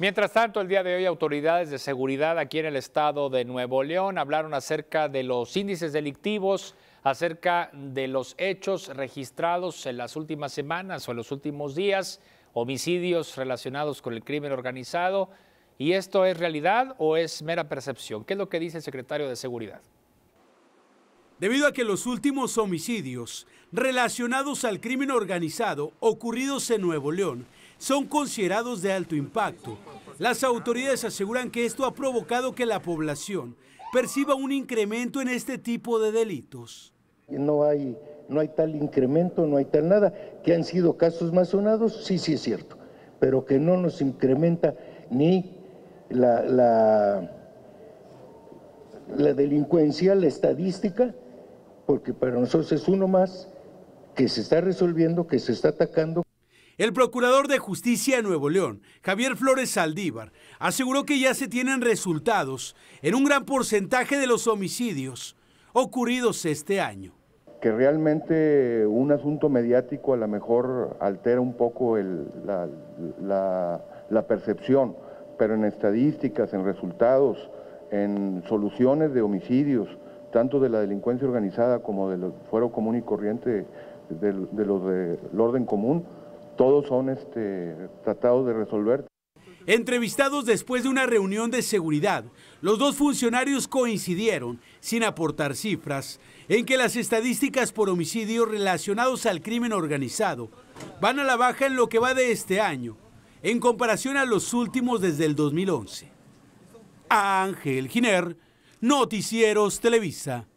Mientras tanto, el día de hoy autoridades de seguridad aquí en el estado de Nuevo León hablaron acerca de los índices delictivos, acerca de los hechos registrados en las últimas semanas o en los últimos días, homicidios relacionados con el crimen organizado. ¿Y esto es realidad o es mera percepción? ¿Qué es lo que dice el secretario de Seguridad? Debido a que los últimos homicidios relacionados al crimen organizado ocurridos en Nuevo León son considerados de alto impacto. Las autoridades aseguran que esto ha provocado que la población perciba un incremento en este tipo de delitos. No hay, no hay tal incremento, no hay tal nada. Que han sido casos más sonados, sí, sí es cierto, pero que no nos incrementa ni la, la delincuencia, la estadística, porque para nosotros es uno más que se está resolviendo, que se está atacando. El procurador de justicia de Nuevo León, Javier Flores Saldívar, aseguró que ya se tienen resultados en un gran porcentaje de los homicidios ocurridos este año. Que realmente un asunto mediático a lo mejor altera un poco la, percepción, pero en estadísticas, en resultados, en soluciones de homicidios, tanto de la delincuencia organizada como del fuero común y corriente, del, de los del orden común, todos son este, tratados de resolver. Entrevistados después de una reunión de seguridad, los dos funcionarios coincidieron, sin aportar cifras, en que las estadísticas por homicidios relacionados al crimen organizado van a la baja en lo que va de este año, en comparación a los últimos desde el 2011. Ángel Giner, Noticieros Televisa.